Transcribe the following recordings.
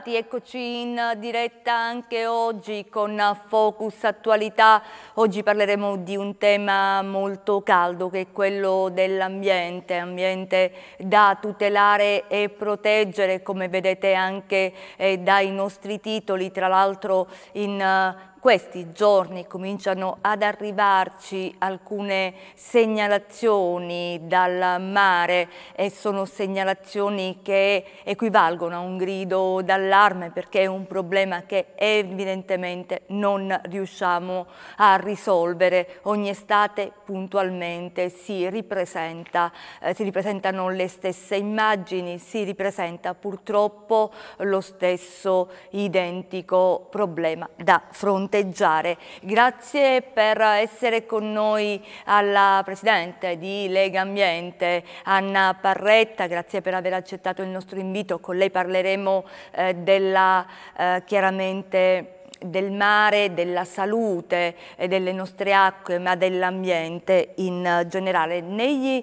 bentrovati, eccoci in diretta anche oggi con Focus Attualità. Oggi parleremo di un tema molto caldo che è quello dell'ambiente, ambiente da tutelare e proteggere come vedete anche eh, dai nostri titoli, tra l'altro in eh, questi giorni cominciano ad arrivarci alcune segnalazioni dal mare e sono segnalazioni che equivalgono a un grido d'allarme perché è un problema che evidentemente non riusciamo a risolvere. Ogni estate puntualmente si, ripresenta, eh, si ripresentano le stesse immagini, si ripresenta purtroppo lo stesso identico problema da fronteggiare festeggiare. Grazie per essere con noi alla Presidente di Lega Ambiente, Anna Parretta, grazie per aver accettato il nostro invito, con lei parleremo eh, della eh, chiaramente del mare, della salute e delle nostre acque, ma dell'ambiente in eh, generale. Negli,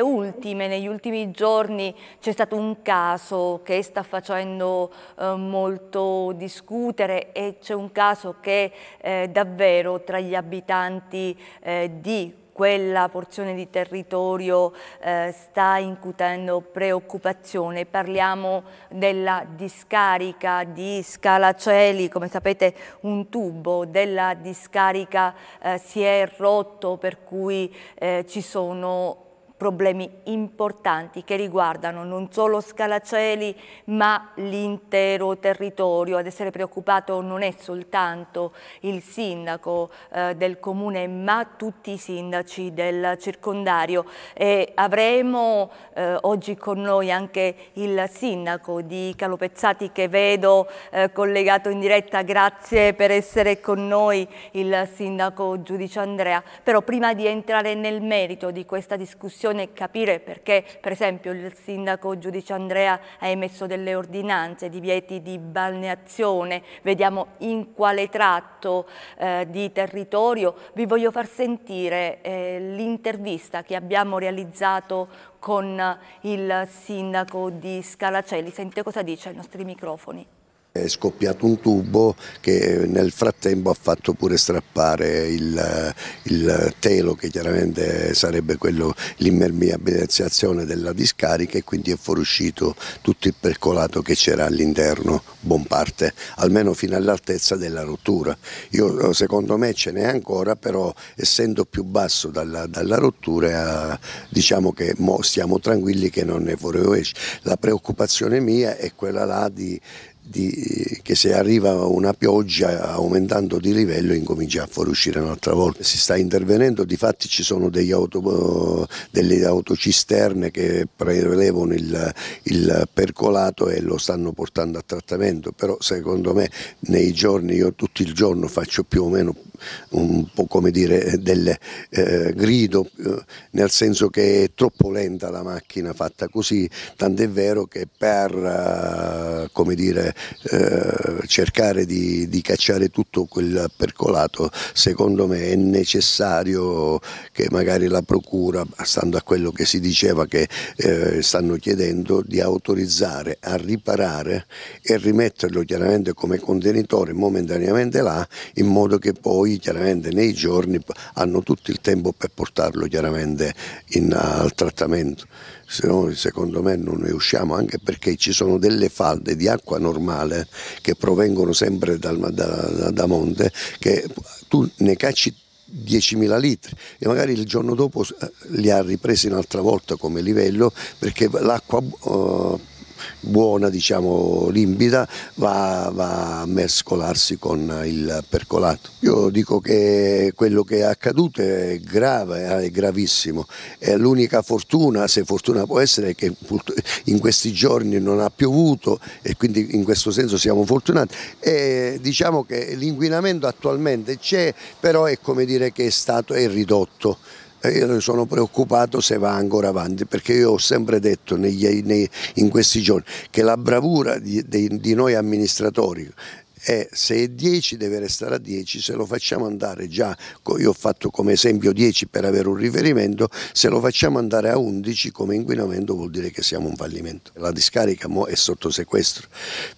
ultime, negli ultimi giorni c'è stato un caso che sta facendo eh, molto discutere e c'è un caso che eh, davvero tra gli abitanti eh, di quella porzione di territorio eh, sta incutendo preoccupazione. Parliamo della discarica di Scalaceli, come sapete un tubo della discarica eh, si è rotto per cui eh, ci sono problemi importanti che riguardano non solo Scalacieli ma l'intero territorio. Ad essere preoccupato non è soltanto il sindaco eh, del comune ma tutti i sindaci del circondario e avremo eh, oggi con noi anche il sindaco di Calopezzati che vedo eh, collegato in diretta. Grazie per essere con noi il sindaco Giudice Andrea. Però prima di entrare nel merito di questa discussione situazione e capire perché per esempio il sindaco giudice Andrea ha emesso delle ordinanze, divieti di balneazione, vediamo in quale tratto eh, di territorio. Vi voglio far sentire eh, l'intervista che abbiamo realizzato con eh, il sindaco di Scalacelli. Sente cosa dice ai nostri microfoni. È scoppiato un tubo che nel frattempo ha fatto pure strappare il, il telo che chiaramente sarebbe quello l'impermeabilizzazione della discarica e quindi è fuoriuscito tutto il percolato che c'era all'interno, buon parte, almeno fino all'altezza della rottura. Io, secondo me ce n'è ancora però essendo più basso dalla, dalla rottura diciamo che stiamo tranquilli che non ne fuoriesce. La preoccupazione mia è quella là di di, che se arriva una pioggia aumentando di livello incomincia a fuoriuscire un'altra volta. Si sta intervenendo, di fatti ci sono auto, eh, delle autocisterne che prelevano il, il, percolato e lo stanno portando a trattamento, però secondo me nei giorni, io tutto il giorno faccio più o meno un po' come dire eh, del eh, grido, eh, nel senso che è troppo lenta la macchina fatta così, tant'è vero che per eh, come dire, eh, cercare di, di cacciare tutto quel percolato, secondo me è necessario che magari la Procura, stando a quello che si diceva che eh, stanno chiedendo, di autorizzare a riparare e rimetterlo chiaramente come contenitore momentaneamente là, in modo che poi poi chiaramente nei giorni hanno tutto il tempo per portarlo chiaramente in, al trattamento. Se no, secondo me non ne usciamo anche perché ci sono delle falde di acqua normale che provengono sempre dal, da, da monte che tu ne cacci 10.000 litri e magari il giorno dopo eh, li ha ripresi un'altra volta come livello perché l'acqua eh, buona, diciamo limpida, va, va a mescolarsi con il percolato. Io dico che quello che è accaduto è grave, eh, è gravissimo, è l'unica fortuna, se fortuna può essere, è che in questi giorni non ha piovuto e quindi in questo senso siamo fortunati. E diciamo che l'inquinamento attualmente c'è, però è come dire che è stato è ridotto. Eh, io sono preoccupato se va ancora avanti perché io ho sempre detto negli, nei, in questi giorni che la bravura di, di, di noi amministratori è se è 10 deve restare a 10, se lo facciamo andare già, io ho fatto come esempio 10 per avere un riferimento, se lo facciamo andare a 11 come inquinamento vuol dire che siamo un fallimento. La discarica è sotto sequestro,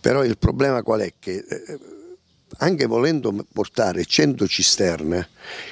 però il problema qual è? Che eh, anche volendo portare 100 cisterne,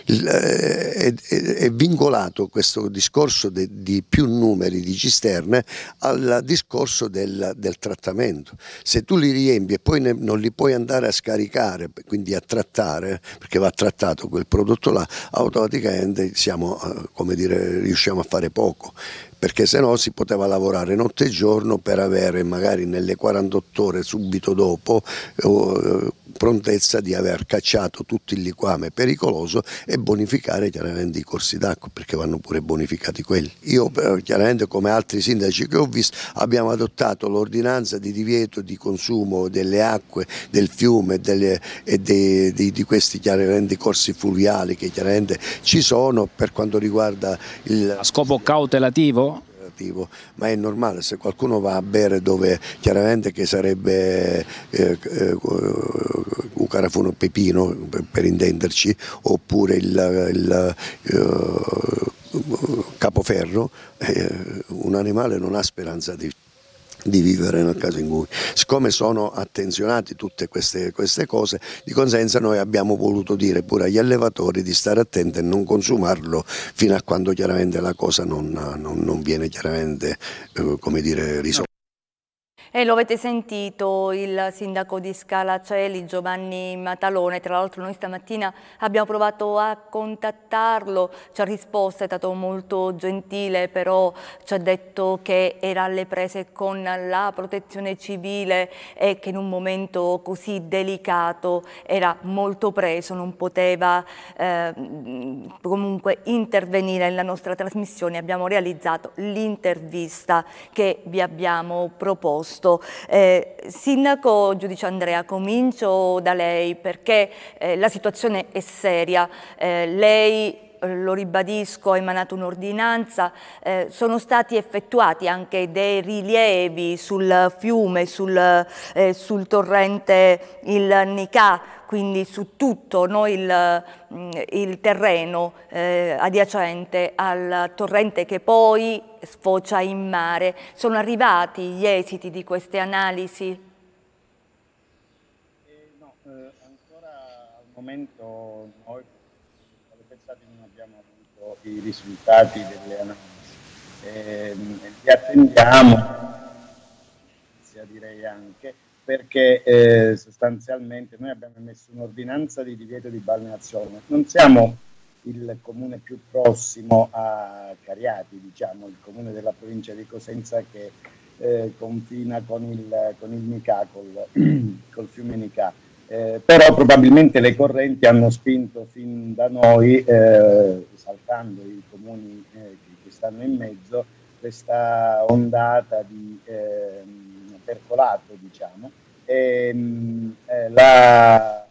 il, eh, è, è, è, vincolato questo discorso de, di più numeri di cisterne al discorso del, del, trattamento. Se tu li riempi e poi ne, non li puoi andare a scaricare, quindi a trattare, perché va trattato quel prodotto là, automaticamente siamo, eh, dire, riusciamo a fare poco perché se no si poteva lavorare notte e giorno per avere magari nelle 48 ore subito dopo eh, prontezza di aver cacciato tutto il liquame pericoloso e bonificare chiaramente i corsi d'acqua perché vanno pure bonificati quelli. Io chiaramente come altri sindaci che ho visto abbiamo adottato l'ordinanza di divieto di consumo delle acque del fiume delle, e de, de, di questi chiaramente corsi fluviali che chiaramente ci sono per quanto riguarda il... A scopo cautelativo? cattivo, ma è normale se qualcuno va a bere dove chiaramente che sarebbe eh, eh, eh un carafuno pepino per, per intenderci, oppure il, il eh, capoferro, eh, un animale non ha speranza di di vivere nel caso in cui. Siccome sono attenzionati tutte queste, queste, cose, di conseguenza noi abbiamo voluto dire pure agli allevatori di stare attenti e non consumarlo fino a quando chiaramente la cosa non, non, non viene chiaramente eh, come dire, risolta. E lo avete sentito il sindaco di Scala Celi, Giovanni Matalone, tra l'altro noi stamattina abbiamo provato a contattarlo, ci ha risposto, è stato molto gentile, però ci ha detto che era alle prese con la protezione civile e che in un momento così delicato era molto preso, non poteva eh, comunque intervenire nella nostra trasmissione. Abbiamo realizzato l'intervista che vi abbiamo proposto posto. Eh, sindaco, giudice Andrea, comincio da lei perché eh, la situazione è seria. Eh, lei eh, lo ribadisco, ha emanato un'ordinanza, eh, sono stati effettuati anche dei rilievi sul fiume, sul, eh, sul torrente il Nicà, quindi su tutto no, il, mm, il, terreno eh, adiacente al torrente che poi sfocia in mare. Sono arrivati gli esiti di queste analisi? Eh, no, eh, ancora al momento noi alle pensate non abbiamo avuto i risultati delle analisi. Ehm, li attendiamo, direi anche, perché eh, sostanzialmente noi abbiamo emesso un'ordinanza di divieto di balneazione. Non siamo il comune più prossimo a Cariati, diciamo, il comune della provincia di Cosenza che eh, confina con il, con il Nicà, col, col fiume Nica. Eh, però probabilmente le correnti hanno spinto fin da noi, eh, saltando i comuni eh, che, che, stanno in mezzo, questa ondata di ehm, percolato, diciamo. E, ehm, eh, la,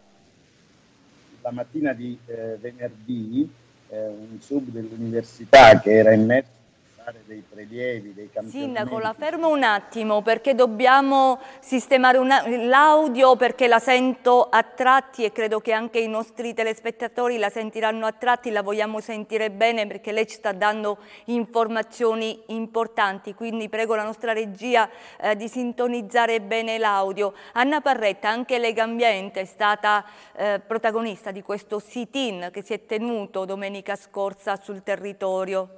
la, mattina di eh, venerdì eh, un sub dell'università che era in mezzo parlare dei prelievi, dei campioni. Sindaco, la fermo un attimo perché dobbiamo sistemare l'audio perché la sento a tratti e credo che anche i nostri telespettatori la sentiranno a tratti, la vogliamo sentire bene perché lei ci sta dando informazioni importanti, quindi prego la nostra regia eh, di sintonizzare bene l'audio. Anna Parretta, anche Lega Ambiente, è stata eh, protagonista di questo sit-in che si è tenuto domenica scorsa sul territorio.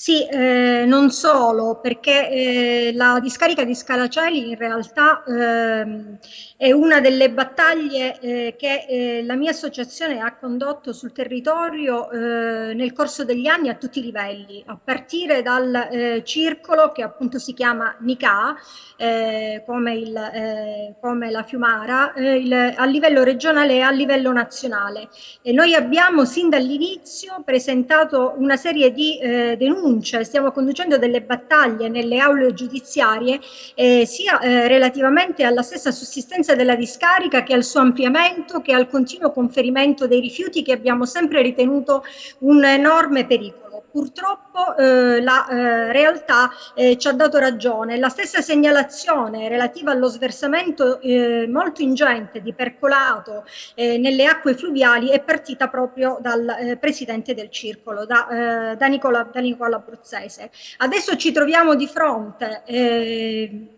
Sì, eh, non solo, perché eh, la discarica di Scalacelli in realtà eh, è una delle battaglie eh, che eh, la mia associazione ha condotto sul territorio eh, nel corso degli anni a tutti i livelli, a partire dal circolo che appunto si chiama NICA, come, il, come, la Fiumara, il, a livello regionale e a livello nazionale. E noi abbiamo sin dall'inizio presentato una serie di denunce conduce, stiamo conducendo delle battaglie nelle aule giudiziarie eh, sia eh, relativamente alla stessa sussistenza della discarica che al suo ampliamento che al continuo conferimento dei rifiuti che abbiamo sempre ritenuto un enorme pericolo purtroppo eh, la eh, realtà eh, ci ha dato ragione. La stessa segnalazione relativa allo sversamento eh, molto ingente di percolato eh, nelle acque fluviali è partita proprio dal eh, presidente del circolo, da, da, Nicola, da Nicola Bruzzese. Adesso ci troviamo di fronte,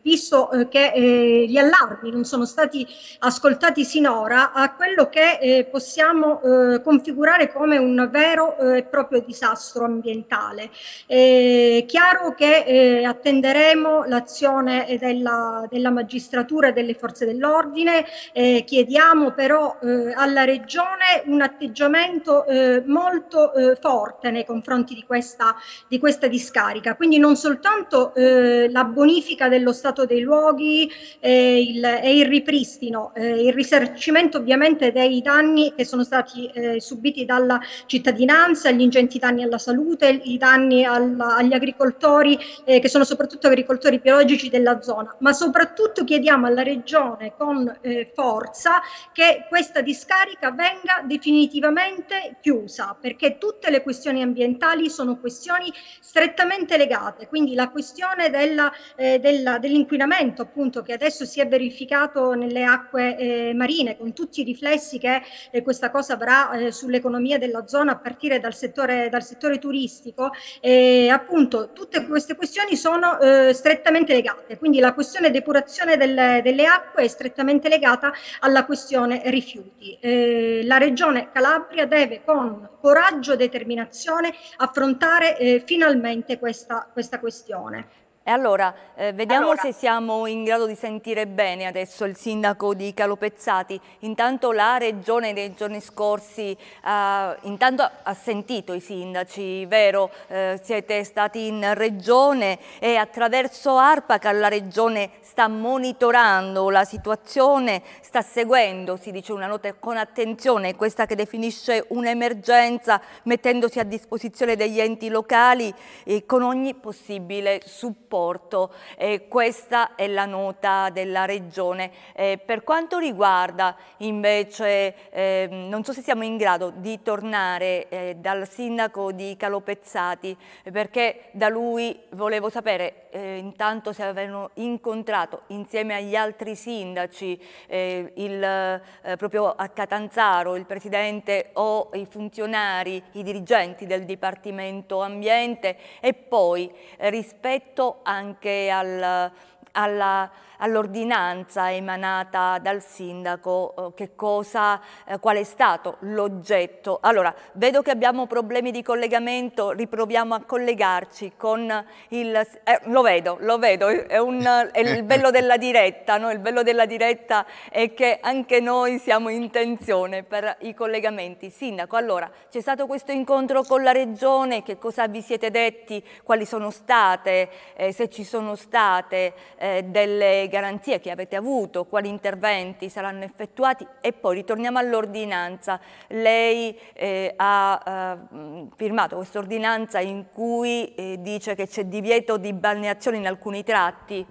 visto che gli allarmi non sono stati ascoltati sinora, a quello che possiamo configurare come un vero e proprio disastro ambientale ambientale. È eh, chiaro che eh, attenderemo l'azione della, della, magistratura e delle forze dell'ordine, eh, chiediamo però eh, alla Regione un atteggiamento eh, molto eh, forte nei confronti di questa, di questa, discarica, quindi non soltanto la bonifica dello stato dei luoghi il, e il ripristino, il risarcimento ovviamente dei danni che sono stati subiti dalla cittadinanza, gli ingenti danni alla salute, ricadute, i danni alla, agli agricoltori, eh, che sono soprattutto agricoltori biologici della zona, ma soprattutto chiediamo alla Regione con eh, forza che questa discarica venga definitivamente chiusa, perché tutte le questioni ambientali sono questioni strettamente legate, quindi la questione della, eh, della, dell'inquinamento appunto che adesso si è verificato nelle acque eh, marine, con tutti i riflessi che eh, questa cosa avrà eh, sull'economia della zona a partire dal settore, dal settore turistico, turistico, eh, appunto tutte queste questioni sono eh, strettamente legate, quindi la questione depurazione del, delle acque è strettamente legata alla questione rifiuti. Eh, la regione Calabria deve con coraggio e determinazione affrontare eh, finalmente questa, questa questione. E allora, eh, vediamo allora. se siamo in grado di sentire bene adesso il sindaco di Calopezzati. Intanto la regione nei giorni scorsi eh, intanto ha sentito i sindaci, vero? Eh, siete stati in regione e attraverso ARPACA la regione sta monitorando la situazione, sta seguendo, si dice una nota con attenzione, questa che definisce un'emergenza mettendosi a disposizione degli enti locali e con ogni possibile supporto supporto. Eh, questa è la nota della Regione. Eh, per quanto riguarda invece, eh, non so se siamo in grado di tornare eh, dal sindaco di Calopezzati, perché da lui volevo sapere eh, intanto se avevano incontrato insieme agli altri sindaci, eh, il, proprio a Catanzaro, il presidente o i funzionari, i dirigenti del Dipartimento Ambiente e poi rispetto anche al all'ordinanza emanata dal sindaco, eh, cosa, eh, qual è stato l'oggetto. Allora, vedo che abbiamo problemi di collegamento, riproviamo a collegarci con il... Eh, lo vedo, lo vedo, è, un, è il bello della diretta, no? il bello della diretta è che anche noi siamo in tensione per i collegamenti. Sindaco, allora, c'è stato questo incontro con la Regione, che cosa vi siete detti, quali sono state, eh, se ci sono state, eh, delle garanzie che avete avuto, quali interventi saranno effettuati e poi ritorniamo all'ordinanza. Lei eh, ha eh, firmato ordinanza in cui eh, dice che c'è divieto di balneazione in alcuni tratti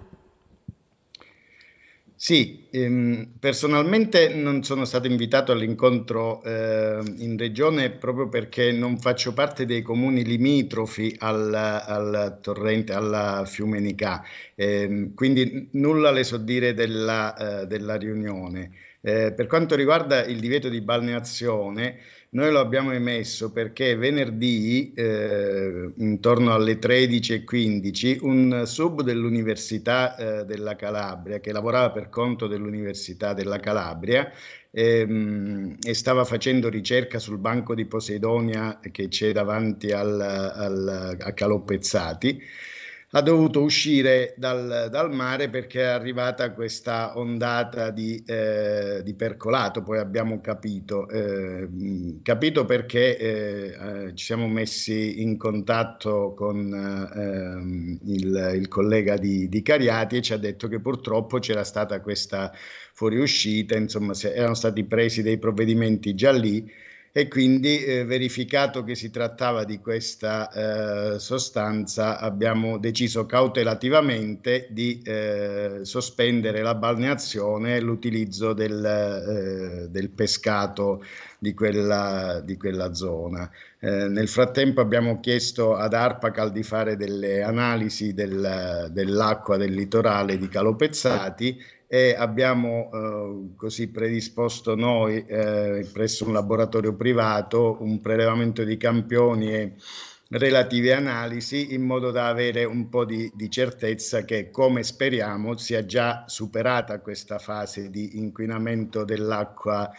sì, ehm, personalmente non sono stato invitato all'incontro eh, in regione proprio perché non faccio parte dei comuni limitrofi al, al torrente, alla Fiumenica, eh, quindi nulla le so dire della, eh, della riunione. Eh, per quanto riguarda il divieto di balneazione, noi lo abbiamo emesso perché venerdì, eh, intorno alle 13.15, un sub dell'Università eh, della Calabria, che lavorava per conto dell'Università della Calabria, ehm, e stava facendo ricerca sul banco di Poseidonia che c'è davanti al, al, a Caloppezzati, ha dovuto uscire dal, dal, mare perché è arrivata questa ondata di, eh, di percolato, poi abbiamo capito, eh, capito perché eh, eh ci siamo messi in contatto con ehm, il, il, collega di, di, Cariati e ci ha detto che purtroppo c'era stata questa fuoriuscita, insomma erano stati presi dei provvedimenti già lì e quindi eh, verificato che si trattava di questa eh, sostanza abbiamo deciso cautelativamente di eh, sospendere la balneazione e l'utilizzo del, eh, del pescato di quella, di quella zona. Eh, nel frattempo abbiamo chiesto ad Arpacal di fare delle analisi del, dell'acqua del litorale di Calopezzati e abbiamo eh, così predisposto noi eh, presso un laboratorio privato un prelevamento di campioni e relative analisi in modo da avere un po' di, di, certezza che, come speriamo, sia già superata questa fase di inquinamento dell'acqua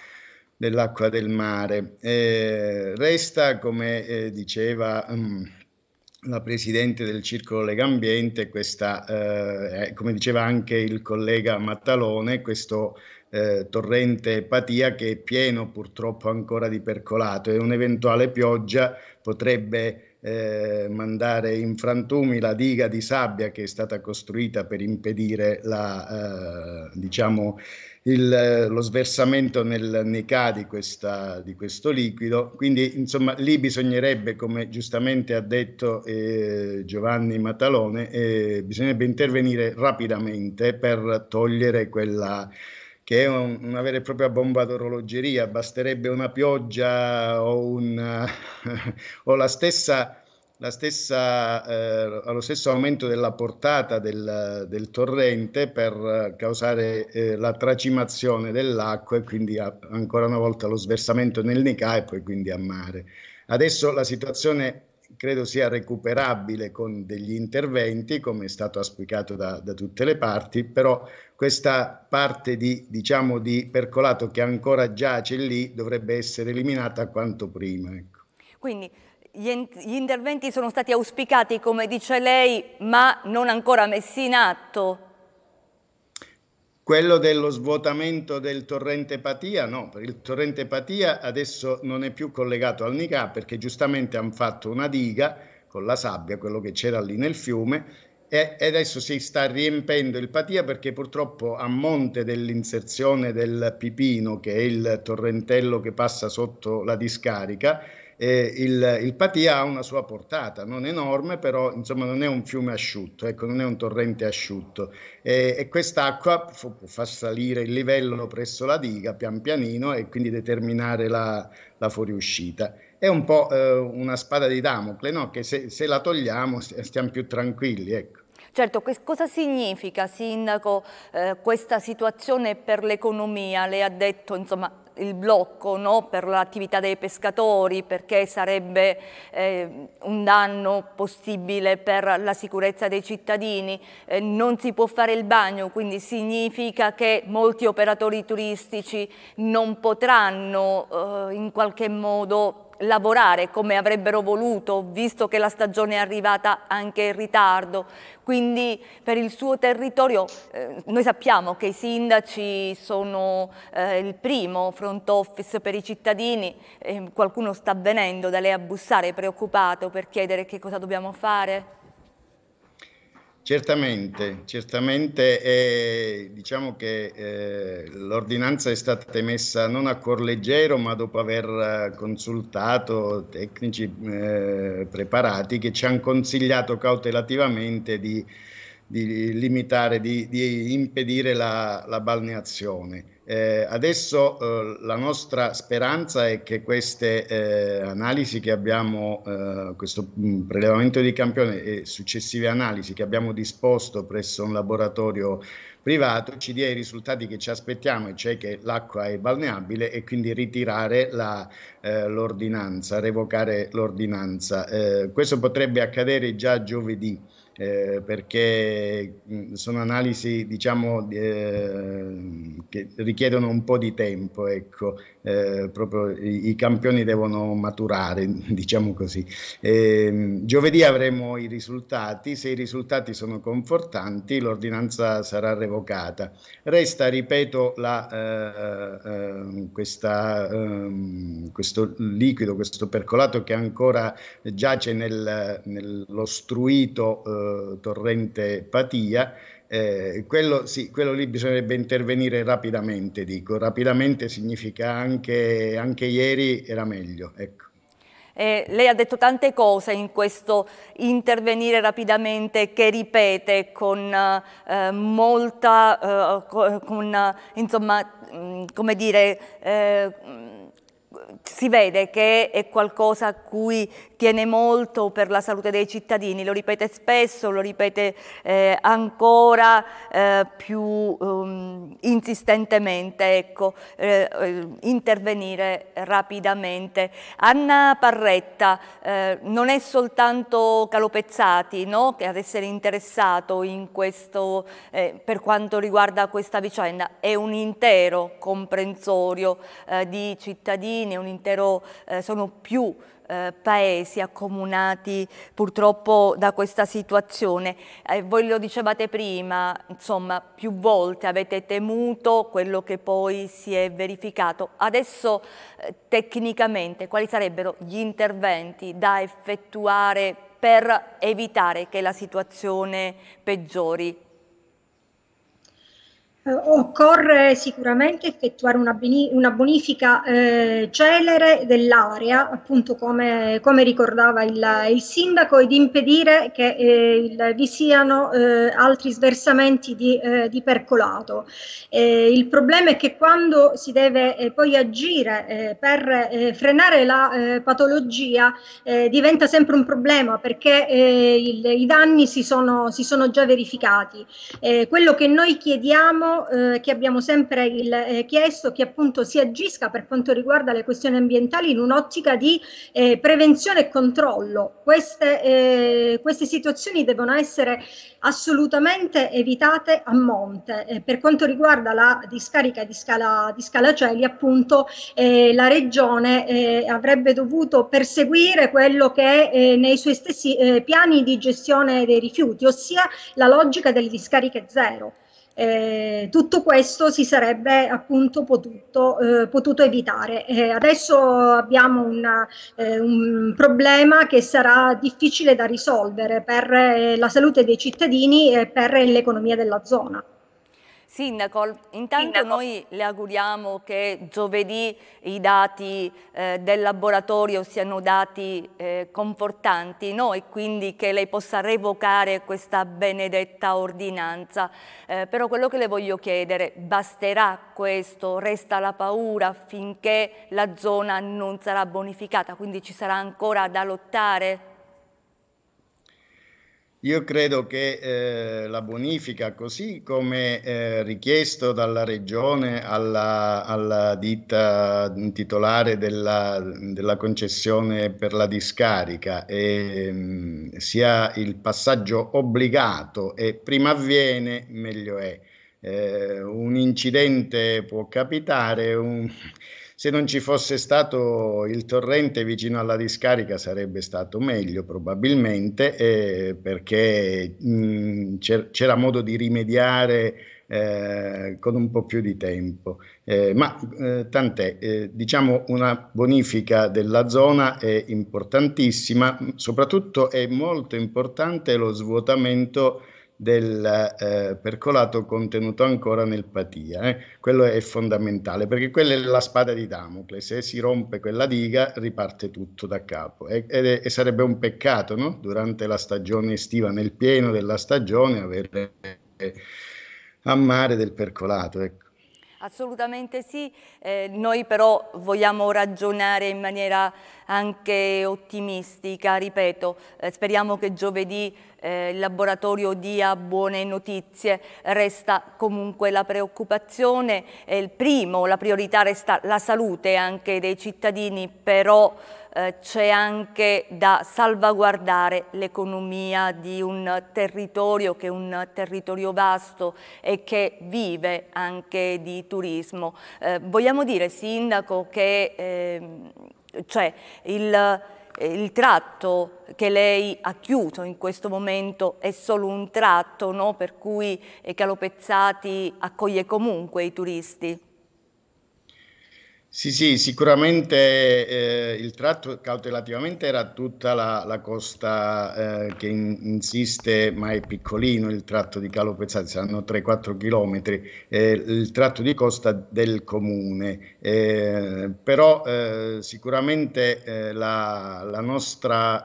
dell del mare. Eh, resta, come eh, diceva... Mh, mm, la presidente del Circolo Legambiente, questa, eh, come diceva anche il collega Mattalone, questo eh, torrente Patia che è pieno purtroppo ancora di percolato e un'eventuale pioggia potrebbe eh, mandare in frantumi la diga di sabbia che è stata costruita per impedire la, eh, diciamo, il, eh, lo sversamento nel NECA di, questa, di questo liquido. Quindi insomma lì bisognerebbe, come giustamente ha detto eh, Giovanni Matalone, eh, bisognerebbe intervenire rapidamente per togliere quella che è un, una vera e propria bomba d'orologeria, basterebbe una pioggia o, una, o la stessa stessa, eh, allo stesso aumento della portata del, del torrente per eh, causare eh, la tracimazione dell'acqua e quindi a, ancora una volta lo sversamento nel Nicà e poi quindi a mare. Adesso la situazione credo sia recuperabile con degli interventi, come è stato auspicato da, da, tutte le parti, però questa parte di, diciamo, di percolato che ancora giace lì dovrebbe essere eliminata quanto prima. Ecco. Quindi gli interventi sono stati auspicati, come dice lei, ma non ancora messi in atto. Quello dello svuotamento del torrente Patia, no, il torrente Patia adesso non è più collegato al Nica perché giustamente hanno fatto una diga con la sabbia, quello che c'era lì nel fiume, e adesso si sta riempendo il Patia perché purtroppo a monte dell'inserzione del Pipino, che è il torrentello che passa sotto la discarica, eh, il, il Patia ha una sua portata, non enorme, però insomma non è un fiume asciutto, ecco, non è un torrente asciutto e, e quest'acqua può, può, salire il livello presso la diga pian pianino e quindi determinare la, la fuoriuscita. È un po' eh, una spada di Damocle, no? che se, se la togliamo stiamo più tranquilli. Ecco. Certo, cosa significa, Sindaco, eh, questa situazione per l'economia? Lei ha detto, insomma, il blocco no, per l'attività dei pescatori perché sarebbe eh, un danno possibile per la sicurezza dei cittadini, eh, non si può fare il bagno, quindi significa che molti operatori turistici non potranno eh, in qualche modo lavorare come avrebbero voluto, visto che la stagione è arrivata anche in ritardo. Quindi per il suo territorio eh, noi sappiamo che i sindaci sono eh, il primo front office per i cittadini, eh, qualcuno sta venendo da lei a bussare preoccupato per chiedere che cosa dobbiamo fare. Certamente, certamente è, diciamo che eh, l'ordinanza è stata emessa non a cor leggero, ma dopo aver consultato tecnici eh, preparati che ci hanno consigliato cautelativamente di, di limitare, di, di impedire la, la balneazione. Eh, adesso eh, la nostra speranza è che queste eh, analisi che abbiamo, eh, questo mm, prelevamento di campione e successive analisi che abbiamo disposto presso un laboratorio privato ci dia i risultati che ci aspettiamo, e cioè che l'acqua è balneabile e quindi ritirare eh, l'ordinanza, revocare l'ordinanza. Eh, questo potrebbe accadere già giovedì. Eh, perché mm, sono analisi diciamo, eh, che richiedono un po' di tempo, ecco, eh, proprio i, i, campioni devono maturare, diciamo così. Ehm, giovedì avremo i risultati, se i risultati sono confortanti l'ordinanza sarà revocata. Resta, ripeto, la, eh, eh, questa, ehm, questo liquido, questo percolato che ancora giace nel, nell'ostruito torrente Patia, eh, quello, sì, quello lì bisognerebbe intervenire rapidamente, dico. Rapidamente significa anche, anche ieri era meglio, ecco. Eh, lei ha detto tante cose in questo intervenire rapidamente che ripete con eh, molta, eh, con, insomma, mh, mm, come dire, Eh, si vede che è qualcosa a cui tiene molto per la salute dei cittadini, lo ripete spesso, lo ripete eh, ancora eh, più um, insistentemente, ecco, eh, eh, intervenire rapidamente. Anna Parretta eh, non è soltanto Calopezzati no? ad essere interessato in questo, eh, per quanto riguarda questa vicenda, è un intero comprensorio di cittadini bene, intero, eh, sono più eh, paesi accomunati purtroppo da questa situazione. Eh, voi lo dicevate prima, insomma, più volte avete temuto quello che poi si è verificato. Adesso eh, tecnicamente quali sarebbero gli interventi da effettuare per evitare che la situazione peggiori? Eh, occorre sicuramente effettuare una, una bonifica eh, celere dell'area, appunto come, come ricordava il, il, sindaco, ed impedire che eh, il, vi siano eh, altri sversamenti di, eh, di percolato. Eh, il problema è che quando si deve poi agire per frenare la patologia diventa sempre un problema perché il, i danni si sono, si sono già verificati. quello che noi chiediamo eh, che abbiamo sempre il, eh, chiesto che appunto si agisca per quanto riguarda le questioni ambientali in un'ottica di eh, prevenzione e controllo. Queste, eh, queste, situazioni devono essere assolutamente evitate a monte. Eh, per quanto riguarda la discarica di, Scala, di Scalaceli, appunto, eh, la Regione avrebbe dovuto perseguire quello che è nei suoi stessi piani di gestione dei rifiuti, ossia la logica delle discariche zero. Eh, tutto questo si sarebbe appunto potuto, eh, potuto evitare. Eh, adesso abbiamo una, eh, un problema che sarà difficile da risolvere per eh, la salute dei cittadini e per l'economia della zona. Sindaco, intanto Sindaco. noi le auguriamo che giovedì i dati eh, del laboratorio siano dati eh, confortanti no? e quindi che lei possa revocare questa benedetta ordinanza. Eh, però quello che le voglio chiedere, basterà questo? Resta la paura finché la zona non sarà bonificata, quindi ci sarà ancora da lottare? Io credo che eh, la bonifica, così come eh, richiesto dalla regione alla, alla ditta titolare della, della, concessione per la discarica, e, ehm, mh, sia il passaggio obbligato e prima avviene meglio è. Eh, un incidente può capitare, un se non ci fosse stato il torrente vicino alla discarica sarebbe stato meglio probabilmente eh, perché mh, mm, c'era modo di rimediare eh, con un po' più di tempo. Eh, ma eh, tant'è, eh, diciamo una bonifica della zona è importantissima, soprattutto è molto importante lo svuotamento del eh, percolato contenuto ancora nel patia. Eh? Quello è fondamentale perché quella è la spada di Damocle, se si rompe quella diga riparte tutto da capo e, e, e sarebbe un peccato no? durante la stagione estiva, nel pieno della stagione, avere eh, a mare del percolato. Ecco. Assolutamente sì, eh, noi però vogliamo ragionare in maniera anche ottimistica, ripeto, eh, speriamo che giovedì eh, il laboratorio dia buone notizie, resta comunque la preoccupazione, eh, il primo, la priorità resta la salute anche dei cittadini, però eh, c'è anche da salvaguardare l'economia di un territorio che è un territorio vasto e che vive anche di turismo. Eh, vogliamo dire, Sindaco, che eh, cioè il, eh, il tratto che lei ha chiuso in questo momento è solo un tratto no? per cui eh, Calopezzati accoglie comunque i turisti. Sì, sì, sicuramente eh, il tratto cautelativamente era tutta la, la costa eh, che in, insiste, ma è piccolino il tratto di Calo Pezzati, saranno 3-4 chilometri, eh, il tratto di costa del comune, eh, però eh, sicuramente eh, la, la, nostra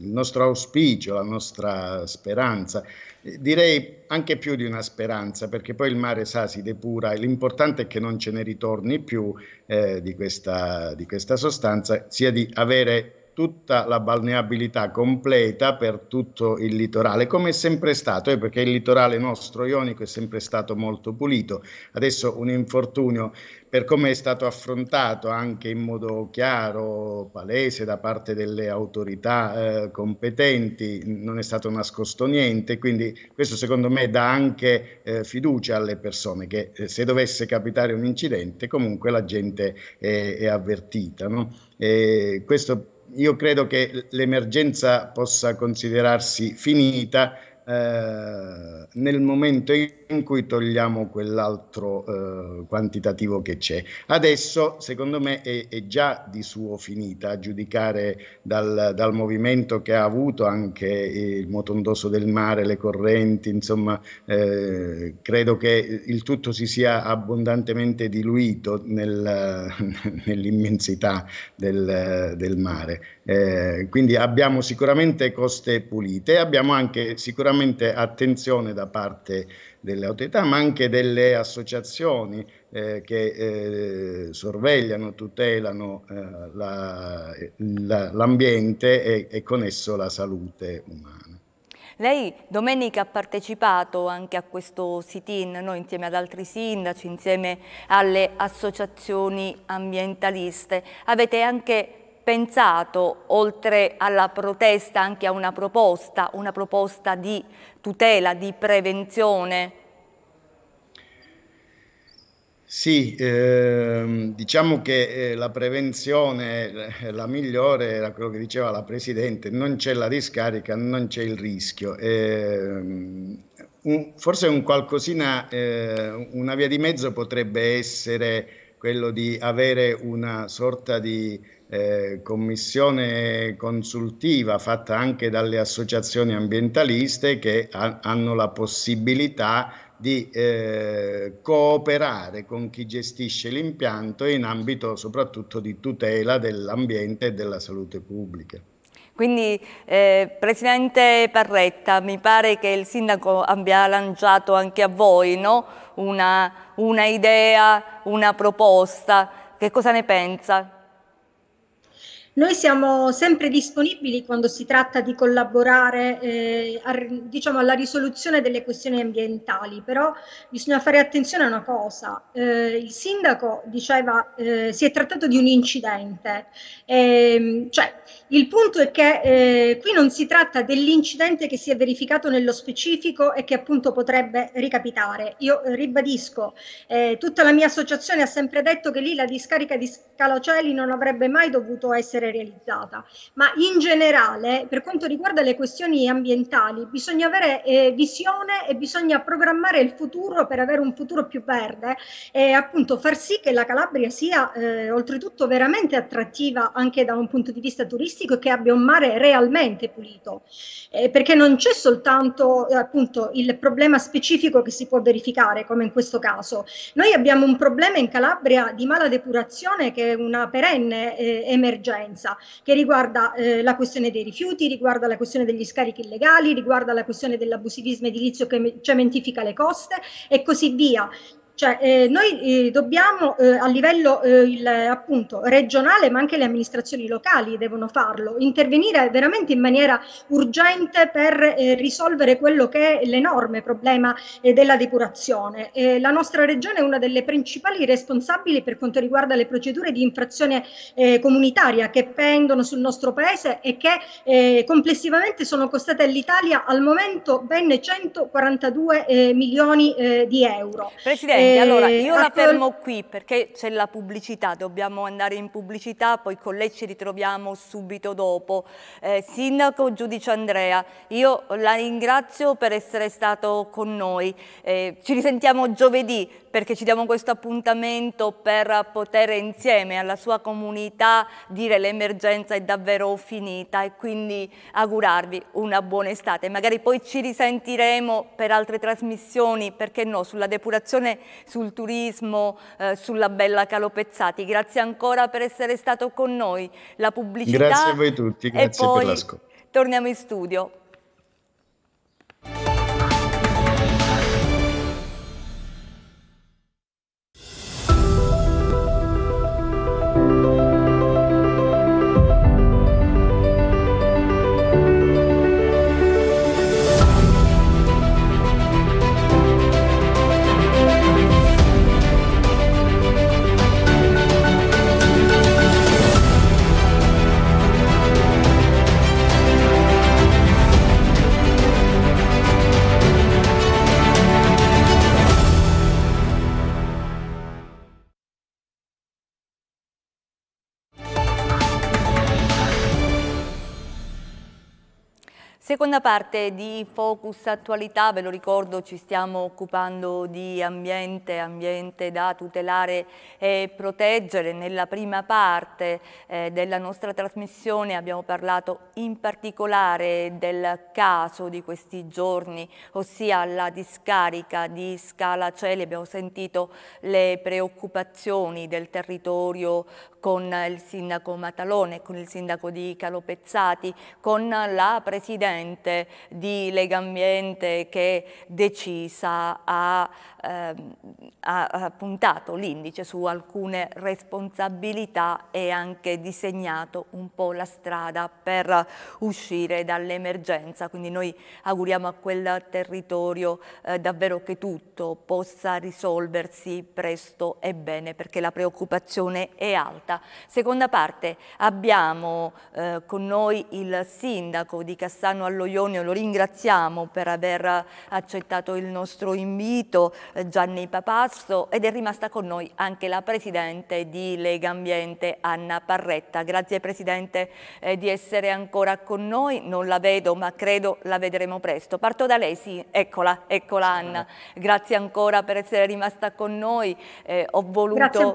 il nostro auspicio, la nostra speranza, eh, direi anche più di una speranza, perché poi il mare sa, si depura, l'importante è che non ce ne ritorni più eh, di, questa, di questa sostanza, sia di avere tutta la balneabilità completa per tutto il litorale, come è sempre stato, eh, perché il litorale nostro ionico è sempre stato molto pulito. Adesso un infortunio per come è stato affrontato anche in modo chiaro, palese da parte delle autorità eh, competenti, non è stato nascosto niente, quindi questo secondo me dà anche eh, fiducia alle persone che eh, se dovesse capitare un incidente comunque la gente è, è avvertita. No? questo io credo che l'emergenza possa considerarsi finita eh, nel momento in cui in cui togliamo quell'altro eh, quantitativo che c'è. Adesso, secondo me, è, è, già di suo finita, a giudicare dal, dal movimento che ha avuto anche il motondoso del mare, le correnti, insomma, eh, credo che il tutto si sia abbondantemente diluito nel, nell'immensità del, del mare. Eh, quindi abbiamo sicuramente coste pulite, abbiamo anche sicuramente attenzione da parte delle autorità, ma anche delle associazioni eh, che eh, sorvegliano, tutelano eh, l'ambiente la, la, e, e con esso la salute umana. Lei domenica ha partecipato anche a questo sit-in, noi insieme ad altri sindaci, insieme alle associazioni ambientaliste. Avete anche pensato, oltre alla protesta, anche a una proposta, una proposta di tutela, di prevenzione? Sì, ehm, diciamo che eh, la prevenzione, eh, la migliore, era quello che diceva la Presidente, non c'è la discarica, non c'è il rischio. Eh, un, forse un qualcosina, eh, una via di mezzo potrebbe essere quello di avere una sorta di eh, commissione consultiva fatta anche dalle associazioni ambientaliste che ha, hanno la possibilità di eh, cooperare con chi gestisce l'impianto in ambito soprattutto di tutela dell'ambiente e della salute pubblica. Quindi, eh, Presidente Parretta, mi pare che il Sindaco abbia lanciato anche a voi no? una, una idea, una proposta. Che cosa ne pensa? Noi siamo sempre disponibili quando si tratta di collaborare eh, a, diciamo, alla risoluzione delle questioni ambientali, però bisogna fare attenzione a una cosa. Eh, il sindaco diceva eh, si è trattato di un incidente, ehm, cioè il punto è che eh, qui non si tratta dell'incidente che si è verificato nello specifico e che appunto potrebbe ricapitare. Io eh, ribadisco, eh, tutta la mia associazione ha sempre detto che lì la discarica di Scalaceli non avrebbe mai dovuto essere realizzata, ma in generale per quanto riguarda le questioni ambientali bisogna avere eh, visione e bisogna programmare il futuro per avere un futuro più verde e appunto far sì che la Calabria sia eh, oltretutto veramente attrattiva anche da un punto di vista turistico naturalistico e che abbia un mare realmente pulito, eh, perché non c'è soltanto eh, appunto il problema specifico che si può verificare, come in questo caso. Noi abbiamo un problema in Calabria di mala depurazione che è una perenne eh, emergenza, che riguarda eh, la questione dei rifiuti, riguarda la questione degli scarichi illegali, riguarda la questione dell'abusivismo edilizio che cementifica le coste e così via. Cioè, eh, noi eh, dobbiamo eh, a livello eh, il, appunto regionale, ma anche le amministrazioni locali devono farlo, intervenire veramente in maniera urgente per eh, risolvere quello che è l'enorme problema eh, della depurazione. la nostra regione è una delle principali responsabili per quanto riguarda le procedure di infrazione comunitaria che pendono sul nostro paese e che complessivamente sono costate all'Italia al momento ben 142 milioni di euro. Presidente, Senti, allora io la fermo qui perché c'è la pubblicità, dobbiamo andare in pubblicità, poi con lei ci ritroviamo subito dopo. Eh, Sindaco Giudice Andrea, io la ringrazio per essere stato con noi. Eh, ci risentiamo giovedì perché ci diamo questo appuntamento per poter insieme alla sua comunità dire l'emergenza è davvero finita e quindi augurarvi una buona estate. Magari poi ci risentiremo per altre trasmissioni, perché no, sulla depurazione sul turismo, eh, sulla bella Calopezzati. Grazie ancora per essere stato con noi. La pubblicità. Grazie a voi tutti, grazie e poi per l'ascolto. Torniamo in studio. Seconda parte di Focus Attualità, ve lo ricordo ci stiamo occupando di ambiente, ambiente da tutelare e proteggere. Nella prima parte eh, della nostra trasmissione abbiamo parlato in particolare del caso di questi giorni, ossia la discarica di Scala Celi, abbiamo sentito le preoccupazioni del territorio con il sindaco Matalone, con il sindaco di Calopezzati, con la presidente di Legambiente Ambiente che decisa ehm, ha, eh, ha puntato l'indice su alcune responsabilità e anche disegnato un po' la strada per uscire dall'emergenza. Quindi noi auguriamo a quel territorio eh, davvero che tutto possa risolversi presto e bene perché la preoccupazione è alta aperta. Seconda parte, abbiamo eh, con noi il sindaco di Cassano allo Ionio, lo ringraziamo per aver accettato il nostro invito, eh, Gianni Papasso, ed è rimasta con noi anche la presidente di Lega Ambiente, Anna Parretta. Grazie presidente eh, di essere ancora con noi, non la vedo ma credo la vedremo presto. Parto da lei, sì, eccola, eccola Anna. Grazie ancora per essere rimasta con noi. Eh, ho voluto... Grazie,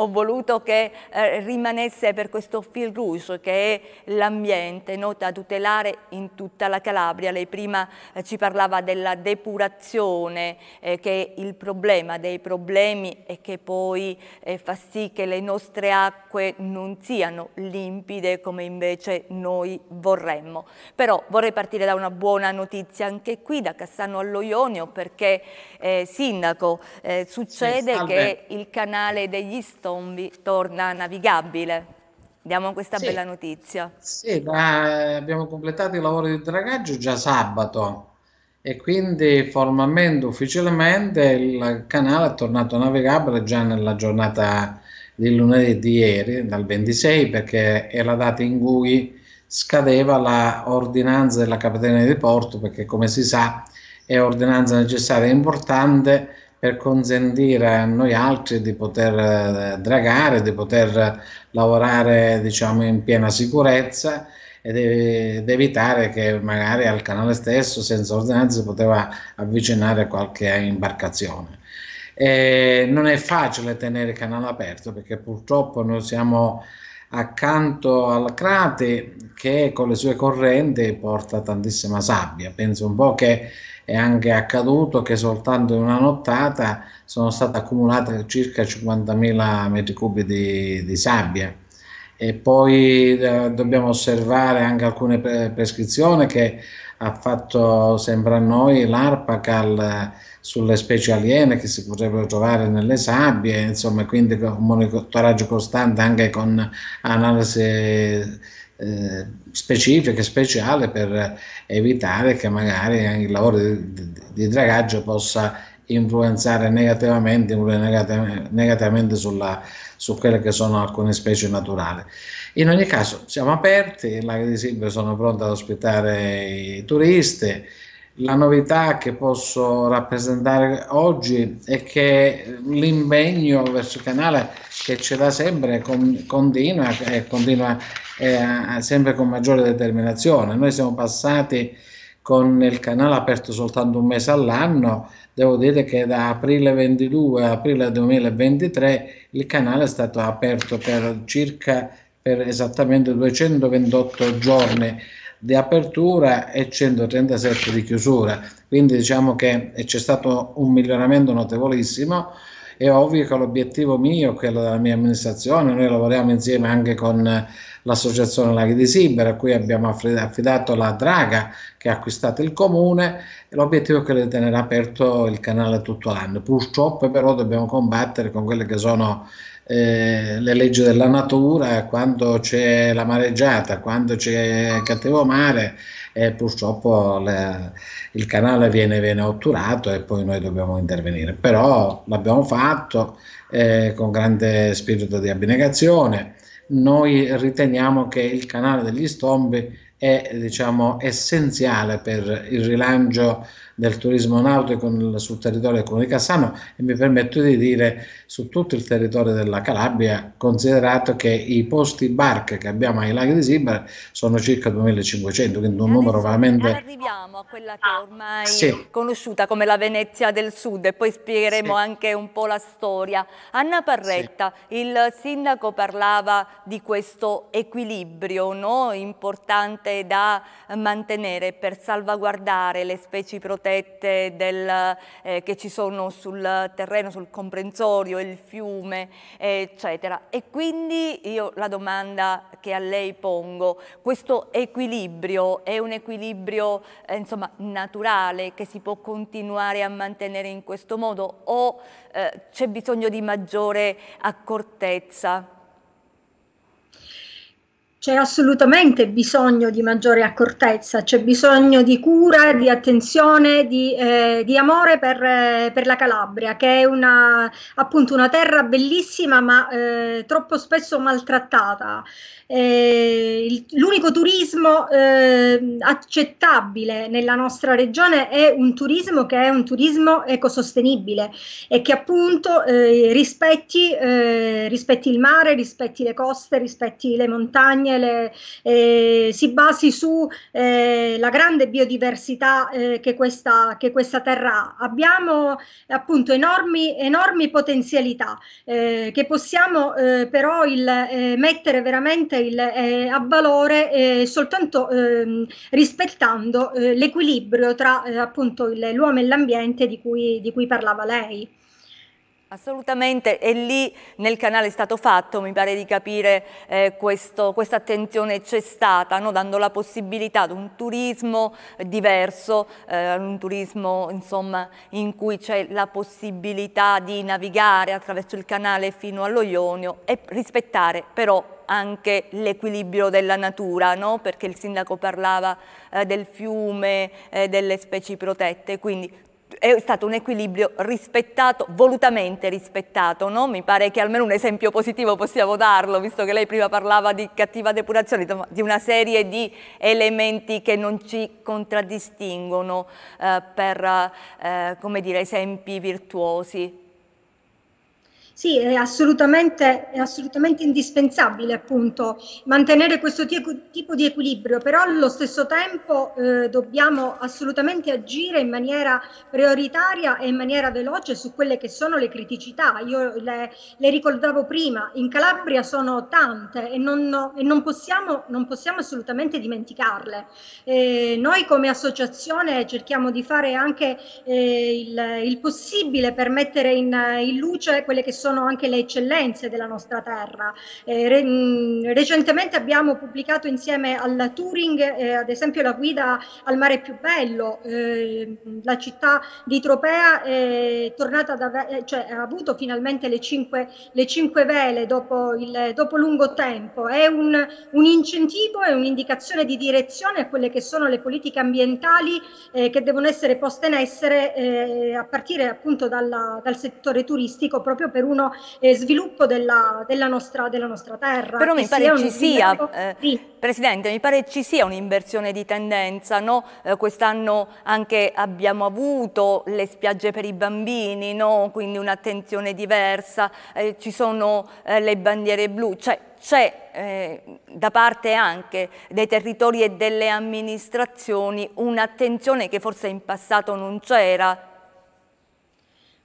ho voluto voluto che eh, rimanesse per questo fil rouge che è l'ambiente, noto a tutelare in tutta la Calabria. Lei prima eh, ci parlava della depurazione eh, che è il problema dei problemi e che poi eh, fa sì che le nostre acque non siano limpide come invece noi vorremmo. Però vorrei partire da una buona notizia anche qui da Cassano allo Ionio perché eh, Sindaco eh, succede sì, che il canale degli Stombi vi torna navigabile. Diamo questa sì. bella notizia. Sì, da, abbiamo completato i lavori di dragaggio già sabato e quindi formalmente, ufficialmente, il canale è tornato navigabile già nella giornata di lunedì di ieri, dal 26, perché era data in cui scadeva la ordinanza della Capitania di Porto, perché come si sa è ordinanza necessaria e importante per consentire a noi altri di poter eh, dragare, di poter lavorare diciamo, in piena sicurezza ed evitare che magari al canale stesso senza ordinanza si poteva avvicinare qualche imbarcazione. E non è facile tenere il canale aperto perché purtroppo noi siamo accanto al crate che con le sue correnti porta tantissima sabbia. Penso un po' che è anche accaduto che soltanto in una nottata sono state accumulate circa 50.000 metri cubi di, di sabbia. E poi eh, dobbiamo osservare anche alcune prescrizioni che ha fatto, sembra a noi, l'ARPACAL eh, sulle specie aliene che si potrebbero trovare nelle sabbie, insomma, quindi un monitoraggio costante anche con analisi eh, specifiche, speciale per evitare che magari anche il lavoro di, di, di dragaggio possa influenzare negativamente, negativamente sulla, su quelle che sono alcune specie naturali. In ogni caso siamo aperti, i laghi di Silvio sono pronti ad ospitare i turisti, la novità che posso rappresentare oggi è che l'impegno verso il canale che c'è da sempre con, continua e eh, continua eh, sempre con maggiore determinazione. Noi siamo passati con il canale aperto soltanto un mese all'anno, devo dire che da aprile 22 a aprile 2023 il canale è stato aperto per circa per esattamente 228 giorni di apertura e 137 di chiusura, quindi diciamo che c'è stato un miglioramento notevolissimo. È ovvio che l'obiettivo mio, quello della mia amministrazione, noi lavoriamo insieme anche con l'associazione Laghi di Sibera, a cui abbiamo affidato la Draga che ha acquistato il comune, l'obiettivo è quello di tenere aperto il canale tutto l'anno. Purtroppo però dobbiamo combattere con quelle che sono eh, le leggi della natura, quando c'è la mareggiata, quando c'è cattivo mare e eh, purtroppo le, il canale viene, viene, otturato e poi noi dobbiamo intervenire. Però l'abbiamo fatto eh, con grande spirito di abnegazione. Noi riteniamo che il canale degli stombi è diciamo, essenziale per il rilancio del turismo nautico sul territorio del comune di Cassano e mi permetto di dire su tutto il territorio della Calabria, considerato che i posti barche che abbiamo ai laghi di Sibra sono circa 2500, quindi un numero veramente... Arriviamo a quella che ormai sì. conosciuta come la Venezia del Sud e poi spiegheremo sì. anche un po' la storia. Anna Parretta, sì. il sindaco parlava di questo equilibrio no? importante da mantenere per salvaguardare le specie protette strette del, eh, che ci sono sul terreno, sul comprensorio, il fiume, eccetera. E quindi io la domanda che a lei pongo, questo equilibrio è un equilibrio eh, insomma, naturale che si può continuare a mantenere in questo modo o eh, c'è bisogno di maggiore accortezza? c'è assolutamente bisogno di maggiore accortezza, c'è bisogno di cura, di attenzione, di, eh, di amore per, eh, per, la Calabria, che è una, appunto una terra bellissima ma eh, troppo spesso maltrattata. Eh, il, l'unico turismo eh, accettabile nella nostra regione è un turismo che è un turismo ecosostenibile e che appunto rispetti, rispetti il mare, rispetti le coste, rispetti le montagne montagne eh, eh, si basi sulla eh, grande biodiversità eh, che, questa, che, questa, terra ha. Abbiamo appunto enormi, enormi potenzialità eh, che possiamo eh, però il, mettere veramente il, a valore soltanto ehm, rispettando l'equilibrio tra appunto l'uomo e l'ambiente di cui, di cui parlava lei. Assolutamente, e lì nel canale è stato fatto, mi pare di capire eh, questo, questa attenzione c'è stata, no? dando la possibilità ad un turismo diverso, eh, un turismo insomma, in cui c'è la possibilità di navigare attraverso il canale fino allo Ionio e rispettare però anche l'equilibrio della natura, no? perché il sindaco parlava eh, del fiume, eh, delle specie protette, quindi è stato un equilibrio rispettato, volutamente rispettato, no? mi pare che almeno un esempio positivo possiamo darlo, visto che lei prima parlava di cattiva depurazione, di una serie di elementi che non ci contraddistinguono eh, per eh, dire, esempi virtuosi. Sì, è assolutamente, è assolutamente indispensabile appunto mantenere questo tipo di equilibrio, però allo stesso tempo eh, dobbiamo assolutamente agire in maniera prioritaria e in maniera veloce su quelle che sono le criticità. Io le, le ricordavo prima, in Calabria sono tante e non, e non, possiamo, non possiamo, assolutamente dimenticarle. Eh, noi come associazione cerchiamo di fare anche eh, il, il, possibile per mettere in, in luce quelle che sono sono anche le eccellenze della nostra terra. Eh, re, recentemente abbiamo pubblicato insieme al Turing, eh, ad esempio, la guida al mare più bello, eh, la città di Tropea è eh, tornata da, eh, cioè, ha avuto finalmente le cinque, le cinque vele dopo, il, dopo, lungo tempo. È un, un incentivo e un'indicazione di direzione a quelle che sono le politiche ambientali eh, che devono essere poste in essere eh, a partire appunto dalla, dal settore turistico proprio per un opportuno eh, sviluppo della, della, nostra, della, nostra, terra. Però mi pare ci sia, eh, sì. Presidente, mi pare ci sia un'inversione di tendenza, no? eh, quest'anno anche abbiamo avuto le spiagge per i bambini, no? quindi un'attenzione diversa, eh, ci sono eh, le bandiere blu, cioè c'è eh, da parte anche dei territori e delle amministrazioni un'attenzione che forse in passato non c'era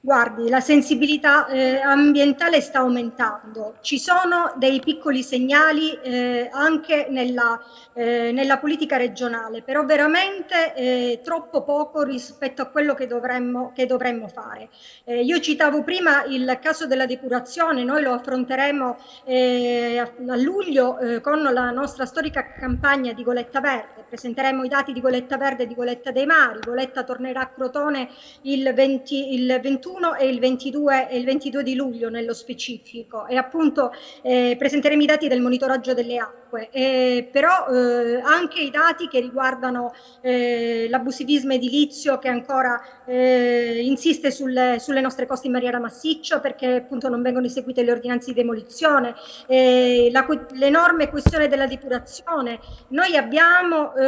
Guardi, la sensibilità eh, ambientale sta aumentando, ci sono dei piccoli segnali eh, anche nella, eh, nella, politica regionale, però veramente eh, troppo poco rispetto a quello che dovremmo, che dovremmo fare. Eh, io citavo prima il caso della depurazione, noi lo affronteremo eh, a luglio con la nostra storica campagna di Goletta Verde, presenteremo i dati di Goletta Verde e di Goletta dei Mari, Goletta tornerà a Crotone il, 20, il 21 21 e il 22, e il 22 di luglio nello specifico e appunto eh, presenteremo i dati del monitoraggio delle acque, e, però eh, anche i dati che riguardano eh, l'abusivismo edilizio che ancora eh, insiste sulle, sulle nostre coste in maniera massiccia perché appunto non vengono eseguite le ordinanze di demolizione, eh, la, l'enorme questione della depurazione. Noi abbiamo eh,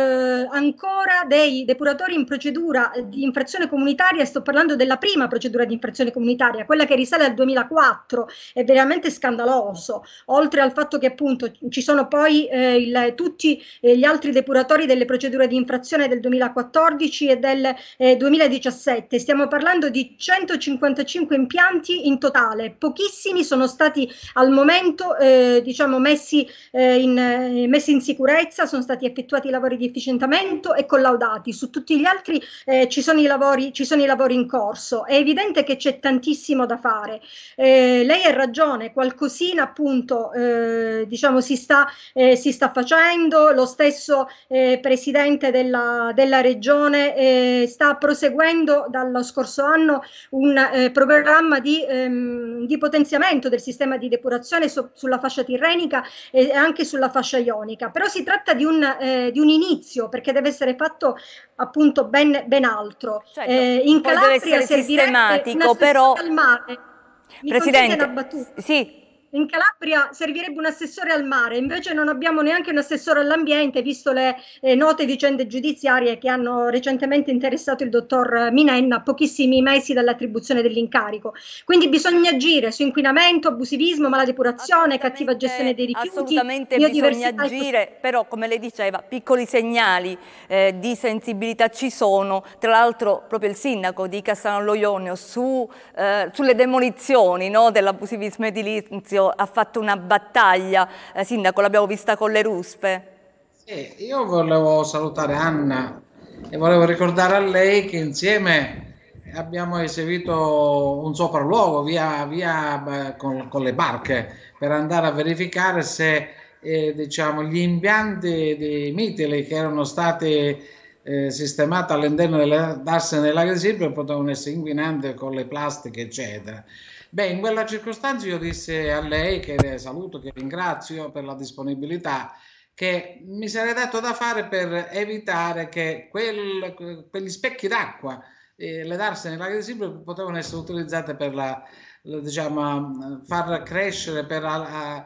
ancora dei depuratori in procedura di infrazione comunitaria, sto parlando della prima procedura di amministrazione comunitaria, quella che risale al 2004, è veramente scandaloso, oltre al fatto che appunto ci sono poi eh, il, tutti eh, gli altri depuratori delle procedure di infrazione del 2014 e del eh, 2017, stiamo parlando di 155 impianti in totale, pochissimi sono stati al momento eh, diciamo messi eh, in, eh, messi in sicurezza, sono stati effettuati i lavori di efficientamento e collaudati, su tutti gli altri eh, ci, sono lavori, ci sono i lavori in corso. È evidente sicuramente che c'è tantissimo da fare. Eh, lei ha ragione, qualcosina appunto eh, diciamo si sta, eh, si sta, facendo, lo stesso eh, presidente della, della regione eh, sta proseguendo dallo scorso anno un eh, programma di, ehm, di, potenziamento del sistema di depurazione so, sulla fascia tirrenica e anche sulla fascia ionica, però si tratta di un, di un inizio perché deve essere fatto appunto ben, ben altro. Certo, in Calabria servirebbe poetico, però... Presidente, sì, in Calabria servirebbe un assessore al mare, invece non abbiamo neanche un assessore all'ambiente, visto le eh, note vicende giudiziarie che hanno recentemente interessato il dottor Minenna a pochissimi mesi dall'attribuzione dell'incarico. Quindi bisogna agire su inquinamento, abusivismo, mala maladepurazione, cattiva gestione dei rifiuti. Assolutamente bisogna agire, però come le diceva, piccoli segnali eh, di sensibilità ci sono, tra l'altro proprio il sindaco di Castano Loionio su, eh, sulle demolizioni no, dell'abusivismo edilizio Alessio ha fatto una battaglia, eh, Sindaco, l'abbiamo vista con le ruspe. Sì, io volevo salutare Anna e volevo ricordare a lei che insieme abbiamo eseguito un sopralluogo via, via con, con, le barche per andare a verificare se eh, diciamo, gli impianti di mitili che erano stati eh, sistemati all'interno delle tasse nella Grisibria potevano essere inquinanti con le plastiche eccetera. Beh, in quella circostanza io disse a lei, che saluto, che ringrazio per la disponibilità, che mi sarei dato da fare per evitare che quel, quegli specchi d'acqua, eh, le darsene nell'aria di Sibro, potevano essere utilizzate per la, diciamo, far crescere per la, la,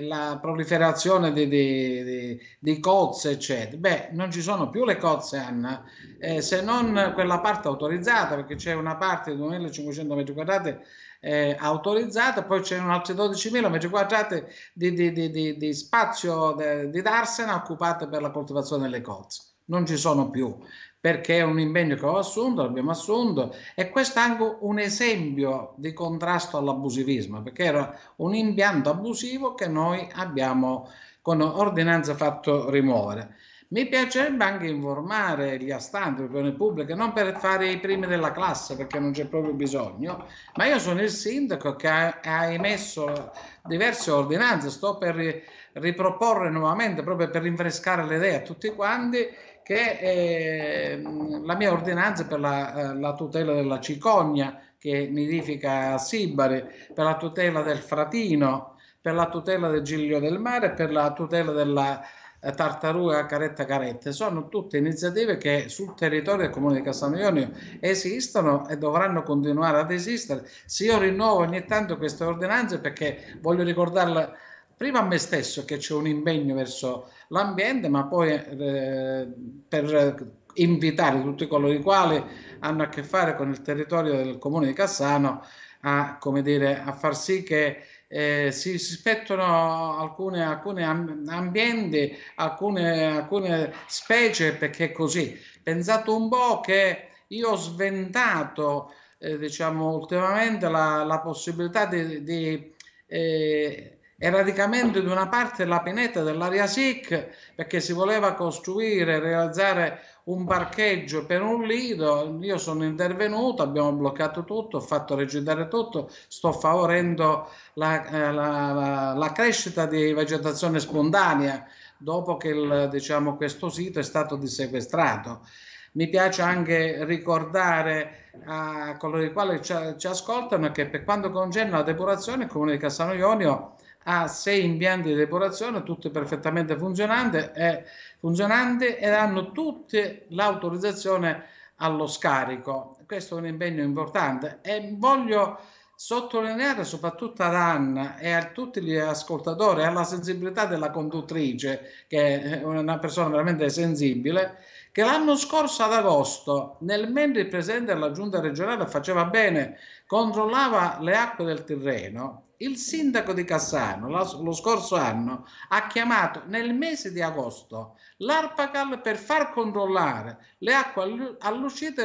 la proliferazione di, di, di, di, cozze, eccetera. Beh, non ci sono più le cozze, Anna, eh, se non quella parte autorizzata, perché c'è una parte di 2500 metri quadrati eh, autorizzata, poi c'è un altro 12.000 metri quadrati di, di, di, di spazio di darsena occupato per la coltivazione delle cozze. Non ci sono più perché è un impegno che ho assunto, l'abbiamo assunto e questo è anche un esempio di contrasto all'abusivismo, perché era un impianto abusivo che noi abbiamo con ordinanza fatto rimuovere. Mi piacerebbe anche informare gli astanti, l'opinione pubblica, non per fare i primi della classe perché non c'è proprio bisogno, ma io sono il sindaco che ha, ha emesso diverse ordinanze, sto per riproporre nuovamente proprio per rinfrescare le idee a tutti quanti che è ehm, la mia ordinanza per la, eh, la tutela della cicogna che nidifica a Sibari, per la tutela del fratino, per la tutela del giglio del mare, per la tutela della eh, Tartaruga Caretta Carette. Sono tutte iniziative che sul territorio del comune di Castiglione esistono e dovranno continuare ad esistere. Se io rinnovo ogni tanto queste ordinanze perché voglio ricordarle prima a me stesso che c'è un impegno verso l'ambiente, ma poi eh, per invitare tutti coloro i quali hanno a che fare con il territorio del comune di Cassano a, come dire, a far sì che eh, si, si, spettano alcune, alcune ambienti, alcune, alcune specie perché è così. Pensate un po' che io ho sventato, eh, diciamo, ultimamente la, la possibilità di, di eh, e radicamento di una parte della pineta dell'area SIC perché si voleva costruire, realizzare un parcheggio per un lido, io sono intervenuto, abbiamo bloccato tutto, ho fatto recitare tutto, sto favorendo la, eh, la, la, la crescita di vegetazione spontanea dopo che il, diciamo, questo sito è stato dissequestrato. Mi piace anche ricordare a coloro i quali ci, ci ascoltano che per quanto concerne la depurazione il Comune di Cassano Ionio ha sei impianti di depurazione, tutti perfettamente funzionanti e, funzionanti e hanno tutte l'autorizzazione allo scarico. Questo è un impegno importante e voglio sottolineare soprattutto ad Anna e a tutti gli ascoltatori, alla sensibilità della conduttrice, che è una persona veramente sensibile, che l'anno scorso ad agosto, nel mentre il presidente della giunta regionale faceva bene, controllava le acque del terreno, il sindaco di Cassano lo scorso anno ha chiamato nel mese di agosto l'ARPACAL per far controllare le acque all'uscita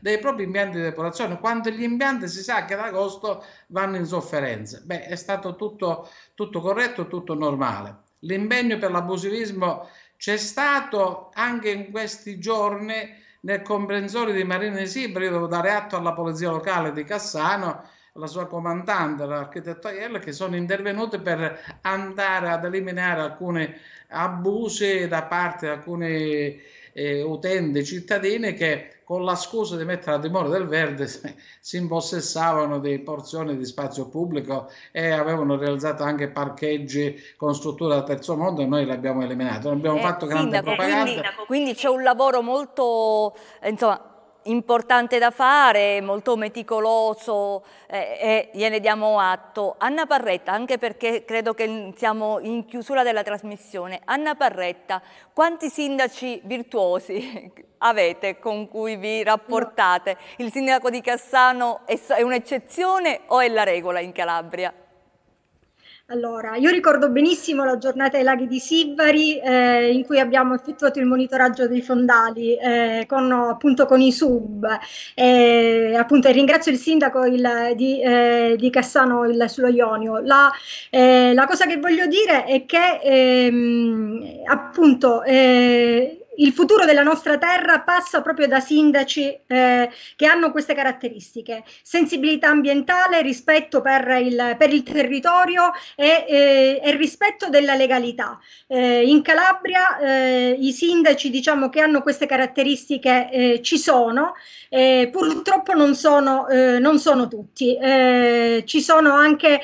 dei propri impianti di depurazione, quando gli impianti si sa che ad agosto vanno in sofferenza. Beh, è stato tutto, tutto corretto, tutto normale. L'impegno per l'abusivismo c'è stato anche in questi giorni nel comprensore di Marina Sibra, io devo dare atto alla polizia locale di Cassano, alla sua comandante, l'architetto Aiello, che sono intervenute per andare ad eliminare alcuni abusi da parte di alcuni eh, utende cittadine che con la scusa di mettere la dimora del verde si impossessavano di porzioni di spazio pubblico e avevano realizzato anche parcheggi con strutture da terzo mondo e noi abbiamo eliminato. Non abbiamo eh, fatto grande propaganda. Quindi, quindi c'è un lavoro molto insomma, importante da fare, molto meticoloso eh, e gliene diamo atto. Anna Parretta, anche perché credo che siamo in chiusura della trasmissione, Anna Parretta, quanti sindaci virtuosi avete con cui vi rapportate? Il sindaco di Cassano è un'eccezione o è la regola in Calabria? Allora, io ricordo benissimo la giornata ai laghi di Sivari eh, in cui abbiamo effettuato il monitoraggio dei fondali eh, con, appunto con i sub. Eh, appunto, ringrazio il sindaco il, di, eh, di, Cassano il, sullo Ionio. La, eh, la, cosa che voglio dire è che ehm, appunto eh, il futuro della nostra terra passa proprio da sindaci eh, che hanno queste caratteristiche, sensibilità ambientale, rispetto per il, per il territorio e, eh, e, rispetto della legalità. Eh, in Calabria eh, i sindaci diciamo, che hanno queste caratteristiche eh, ci sono, eh, purtroppo non sono, non sono tutti, ci sono anche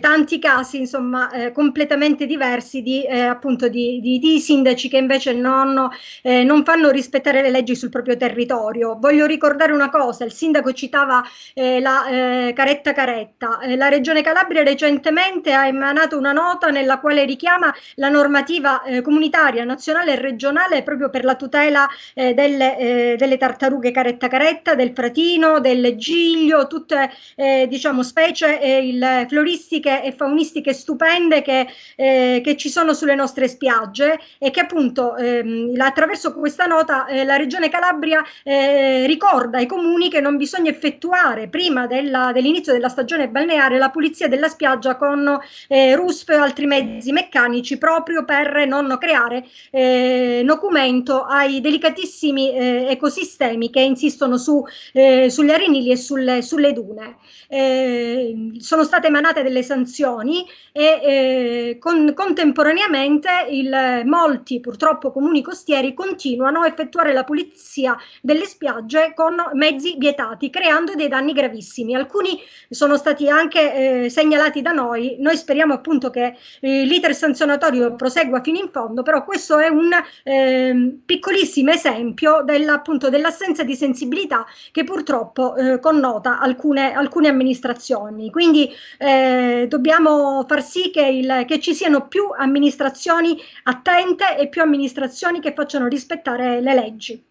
tanti casi insomma, completamente diversi di, appunto, di, di, di sindaci che invece non hanno eh, non fanno rispettare le leggi sul proprio territorio. Voglio ricordare una cosa, il sindaco citava eh, la eh, caretta caretta, eh, la Regione Calabria recentemente ha emanato una nota nella quale richiama la normativa eh, comunitaria, nazionale e regionale proprio per la tutela eh, delle, delle, tartarughe caretta caretta, del fratino, del giglio, tutte diciamo specie il, floristiche e faunistiche stupende che, che, ci sono sulle nostre spiagge e che appunto ehm, attraverso questa nota eh, la Regione Calabria eh, ricorda ai comuni che non bisogna effettuare prima della, dell'inizio della stagione balneare la pulizia della spiaggia con eh, RUSP e altri mezzi meccanici proprio per non creare eh, nocumento ai delicatissimi eh, ecosistemi che insistono su, eh, sugli arenili e sulle, sulle dune. Eh, sono state emanate delle sanzioni e eh, con, contemporaneamente il, molti purtroppo comuni costieri forestieri continuano a effettuare la pulizia delle spiagge con mezzi vietati, creando dei danni gravissimi. Alcuni sono stati anche eh, segnalati da noi. Noi speriamo appunto che eh, l'iter sanzionatorio prosegua fino in fondo, però questo è un eh, piccolissimo esempio dell'assenza di sensibilità che purtroppo eh, connota alcune, alcune, amministrazioni. Quindi eh, dobbiamo far sì che, il, che ci siano più amministrazioni attente e più amministrazioni che facciano facciano rispettare le leggi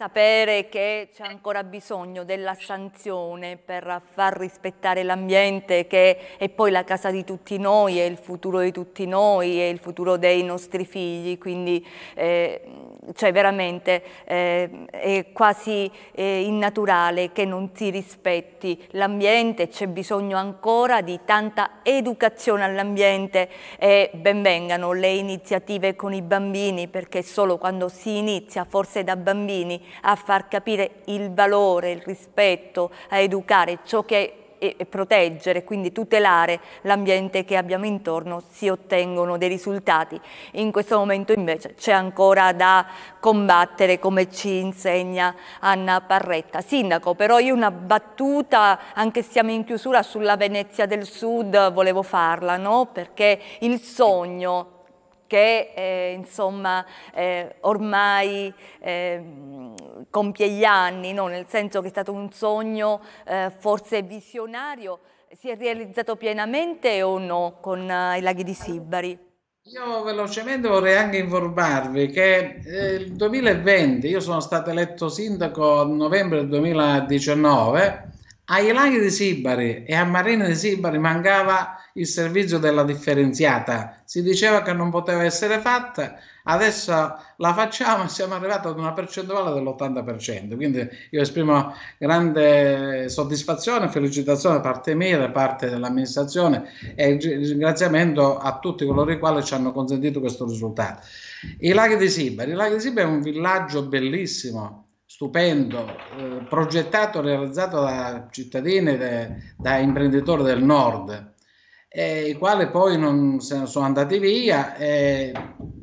sapere che c'è ancora bisogno della sanzione per far rispettare l'ambiente che è poi la casa di tutti noi, è il futuro di tutti noi, è il futuro dei nostri figli, quindi eh, cioè veramente eh, è quasi eh, innaturale che non si rispetti l'ambiente, c'è bisogno ancora di tanta educazione all'ambiente e benvengano le iniziative con i bambini perché solo quando si inizia forse da bambini a far capire il valore, il rispetto, a educare ciò che è proteggere, quindi tutelare l'ambiente che abbiamo intorno, si ottengono dei risultati. In questo momento invece c'è ancora da combattere, come ci insegna Anna Parretta. Sindaco, però io una battuta, anche se siamo in chiusura, sulla Venezia del Sud volevo farla, no? perché il sogno che eh, insomma eh, ormai eh, compie gli anni, no? nel senso che è stato un sogno eh, forse visionario, si è realizzato pienamente o no con eh, i laghi di Sibari? Io velocemente vorrei anche informarvi che eh, il 2020 io sono stato eletto sindaco a novembre 2019 ai laghi di Sibari e a Marina di Sibari mancava il servizio della differenziata, si diceva che non poteva essere fatta, adesso la facciamo e siamo arrivati ad una percentuale dell'80%, quindi io esprimo grande soddisfazione, felicitazione da parte mia, da parte dell'amministrazione e ringraziamento a tutti coloro i quali ci hanno consentito questo risultato. I laghi di Sibari, I laghi di Sibari è un villaggio bellissimo, stupendo, eh, progettato e realizzato da cittadini, de, da imprenditori del nord, eh, i quali poi non se ne sono andati via, eh,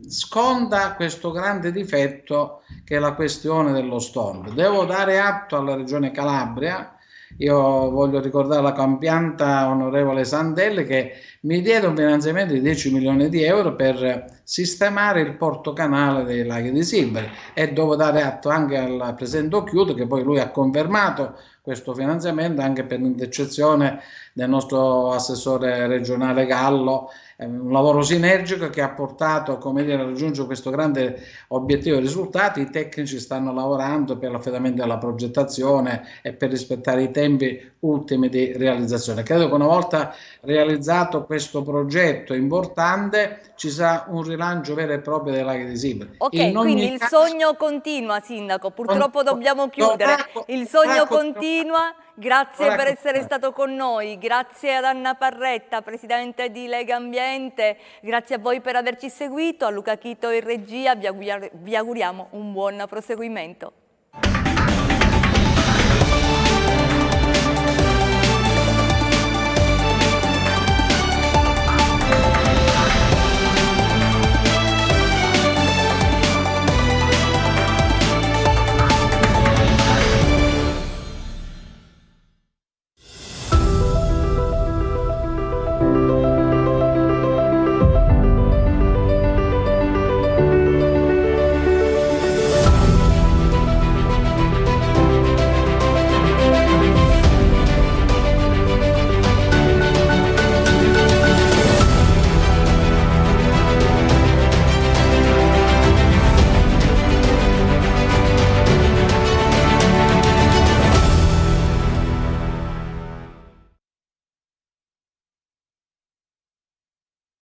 sconda questo grande difetto che è la questione dello storno. Devo dare atto alla Regione Calabria io voglio ricordare la campianta onorevole Sandelli che mi diede un finanziamento di 10 milioni di euro per sistemare il porto canale dei laghi di Siberi e devo dare atto anche al Presidente Occhiuto che poi lui ha confermato questo finanziamento anche per intercezione del nostro assessore regionale Gallo, un lavoro sinergico che ha portato dire, a raggiungere questo grande obiettivo e risultati. I tecnici stanno lavorando per l'affidamento della progettazione e per rispettare i tempi ultimi di realizzazione. Credo che una volta realizzato questo progetto importante ci sarà un rilancio vero e proprio dei laghi di Sibra. Ok, quindi caso... il sogno continua, Sindaco. Purtroppo dobbiamo chiudere. Il sogno continua continua. Grazie Buona per essere eh. stato con noi, grazie ad Anna Parretta, Presidente di Lega Ambiente, grazie a voi per averci seguito, a Luca Chito in regia, vi auguriamo un buon proseguimento.